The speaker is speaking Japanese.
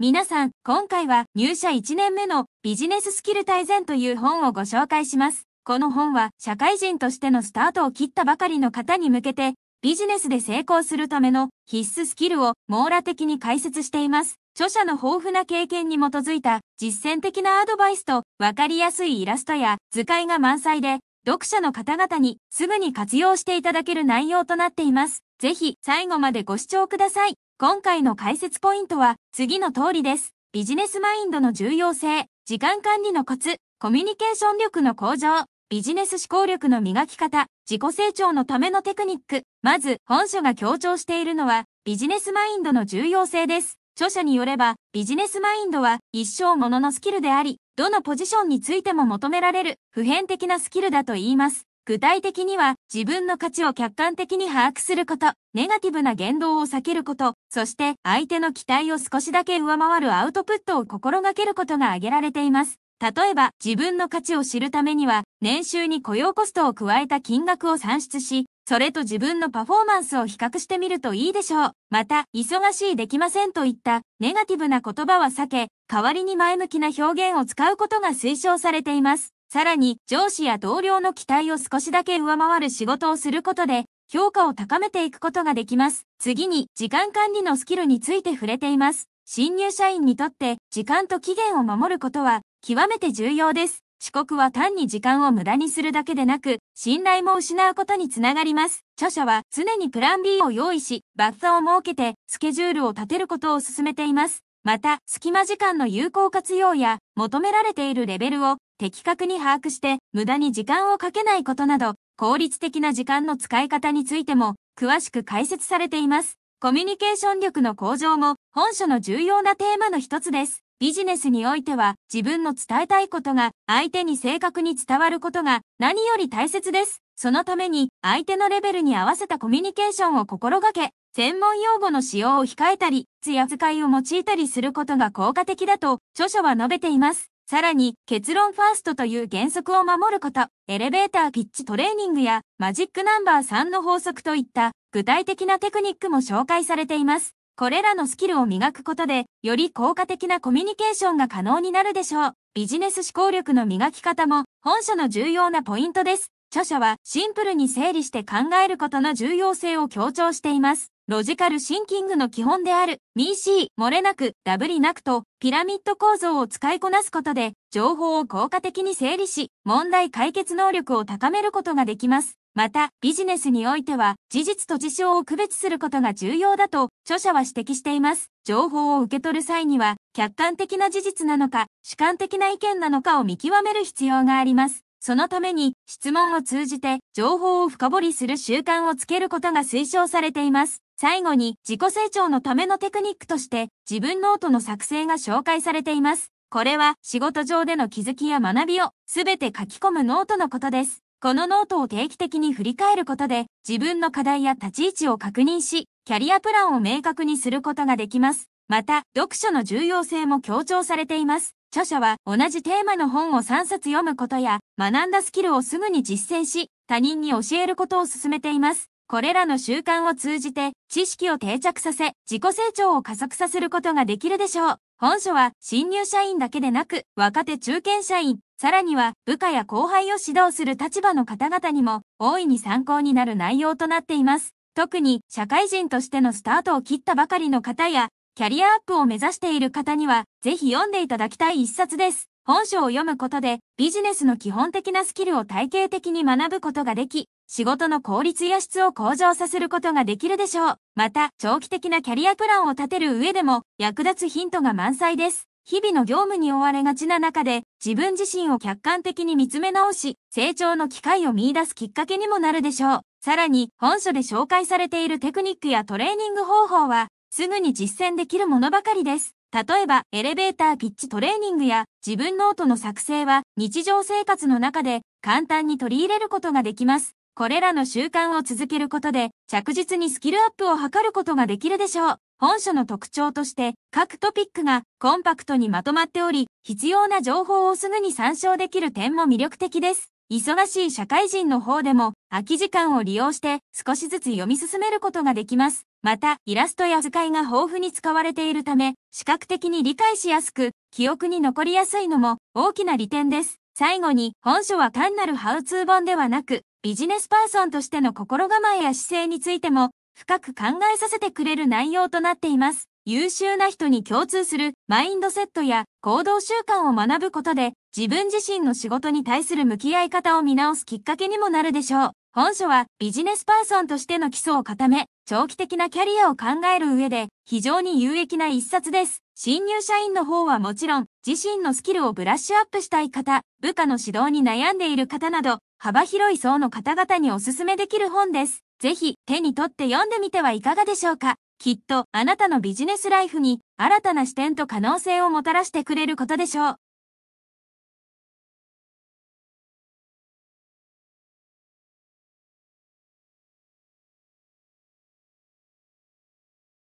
皆さん、今回は入社1年目のビジネススキル大全という本をご紹介します。この本は社会人としてのスタートを切ったばかりの方に向けて、ビジネスで成功するための必須スキルを網羅的に解説しています。著者の豊富な経験に基づいた実践的なアドバイスとわかりやすいイラストや図解が満載で、読者の方々にすぐに活用していただける内容となっています。ぜひ最後までご視聴ください。今回の解説ポイントは次の通りです。ビジネスマインドの重要性、時間管理のコツ、コミュニケーション力の向上、ビジネス思考力の磨き方、自己成長のためのテクニック。まず、本書が強調しているのは、ビジネスマインドの重要性です。著者によれば、ビジネスマインドは一生もののスキルであり、どのポジションについても求められる普遍的なスキルだと言います。具体的には、自分の価値を客観的に把握すること、ネガティブな言動を避けること、そして相手の期待を少しだけ上回るアウトプットを心がけることが挙げられています。例えば、自分の価値を知るためには、年収に雇用コストを加えた金額を算出し、それと自分のパフォーマンスを比較してみるといいでしょう。また、忙しいできませんといったネガティブな言葉は避け、代わりに前向きな表現を使うことが推奨されています。さらに上司や同僚の期待を少しだけ上回る仕事をすることで評価を高めていくことができます。次に時間管理のスキルについて触れています。新入社員にとって時間と期限を守ることは極めて重要です。遅刻は単に時間を無駄にするだけでなく、信頼も失うことにつながります。著者は常にプラン B を用意し、バッを設けて、スケジュールを立てることを進めています。また、隙間時間の有効活用や、求められているレベルを的確に把握して無駄に時間をかけないことなど、効率的な時間の使い方についても詳しく解説されています。コミュニケーション力の向上も本書の重要なテーマの一つです。ビジネスにおいては自分の伝えたいことが相手に正確に伝わることが何より大切です。そのために相手のレベルに合わせたコミュニケーションを心がけ、専門用語の使用を控えたり、つや使いを用いたりすることが効果的だと著書は述べています。さらに、結論ファーストという原則を守ること、エレベーターピッチトレーニングや、マジックナンバー3の法則といった、具体的なテクニックも紹介されています。これらのスキルを磨くことで、より効果的なコミュニケーションが可能になるでしょう。ビジネス思考力の磨き方も、本書の重要なポイントです。著者は、シンプルに整理して考えることの重要性を強調しています。ロジカルシンキングの基本であるーシ c 漏れなく、ダブりなくと、ピラミッド構造を使いこなすことで、情報を効果的に整理し、問題解決能力を高めることができます。また、ビジネスにおいては、事実と事象を区別することが重要だと、著者は指摘しています。情報を受け取る際には、客観的な事実なのか、主観的な意見なのかを見極める必要があります。そのために質問を通じて情報を深掘りする習慣をつけることが推奨されています。最後に自己成長のためのテクニックとして自分ノートの作成が紹介されています。これは仕事上での気づきや学びをすべて書き込むノートのことです。このノートを定期的に振り返ることで自分の課題や立ち位置を確認し、キャリアプランを明確にすることができます。また、読書の重要性も強調されています。著者は同じテーマの本を3冊読むことや学んだスキルをすぐに実践し、他人に教えることを勧めています。これらの習慣を通じて知識を定着させ自己成長を加速させることができるでしょう。本書は新入社員だけでなく若手中堅社員、さらには部下や後輩を指導する立場の方々にも大いに参考になる内容となっています。特に社会人としてのスタートを切ったばかりの方やキャリアアップを目指している方にはぜひ読んでいただきたい一冊です。本書を読むことでビジネスの基本的なスキルを体系的に学ぶことができ、仕事の効率や質を向上させることができるでしょう。また、長期的なキャリアプランを立てる上でも役立つヒントが満載です。日々の業務に追われがちな中で、自分自身を客観的に見つめ直し、成長の機会を見出すきっかけにもなるでしょう。さらに、本書で紹介されているテクニックやトレーニング方法は、すぐに実践できるものばかりです。例えば、エレベーターピッチトレーニングや自分ノートの作成は日常生活の中で簡単に取り入れることができます。これらの習慣を続けることで着実にスキルアップを図ることができるでしょう。本書の特徴として各トピックがコンパクトにまとまっており、必要な情報をすぐに参照できる点も魅力的です。忙しい社会人の方でも空き時間を利用して少しずつ読み進めることができます。また、イラストや図解が豊富に使われているため、視覚的に理解しやすく、記憶に残りやすいのも大きな利点です。最後に、本書は単なるハウツー本ではなく、ビジネスパーソンとしての心構えや姿勢についても、深く考えさせてくれる内容となっています。優秀な人に共通するマインドセットや行動習慣を学ぶことで、自分自身の仕事に対する向き合い方を見直すきっかけにもなるでしょう。本書はビジネスパーソンとしての基礎を固め、長期的なキャリアを考える上で非常に有益な一冊です。新入社員の方はもちろん、自身のスキルをブラッシュアップしたい方、部下の指導に悩んでいる方など、幅広い層の方々におすすめできる本です。ぜひ手に取って読んでみてはいかがでしょうか。きっとあなたのビジネスライフに新たな視点と可能性をもたらしてくれることでしょう。